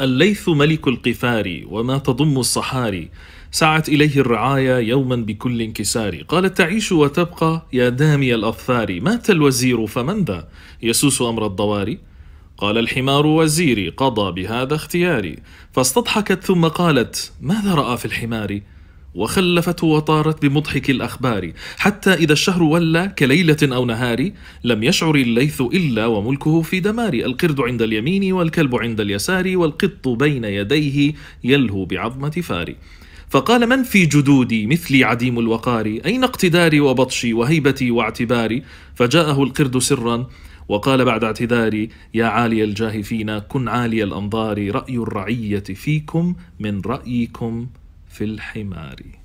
الليث ملك القفار وما تضم الصحاري سعت إليه الرعايا يوما بكل انكسار قالت تعيش وتبقى يا دامي الأظفار مات الوزير فمن ذا يسوس أمر الضواري قال الحمار وزيري قضى بهذا اختياري فاستضحكت ثم قالت ماذا رأى في الحمار؟ وخلفته وطارت بمضحك الأخبار حتى إذا الشهر ولى كليلة أو نهار لم يشعر الليث إلا وملكه في دمار القرد عند اليمين والكلب عند اليسار والقط بين يديه يلهو بعظمة فار فقال من في جدودي مثلي عديم الوقار أين اقتداري وبطشي وهيبتي واعتباري فجاءه القرد سرا وقال بعد اعتذاري يا عالي الجاه فينا كن عالي الأنظار رأي الرعية فيكم من رأيكم في الحمار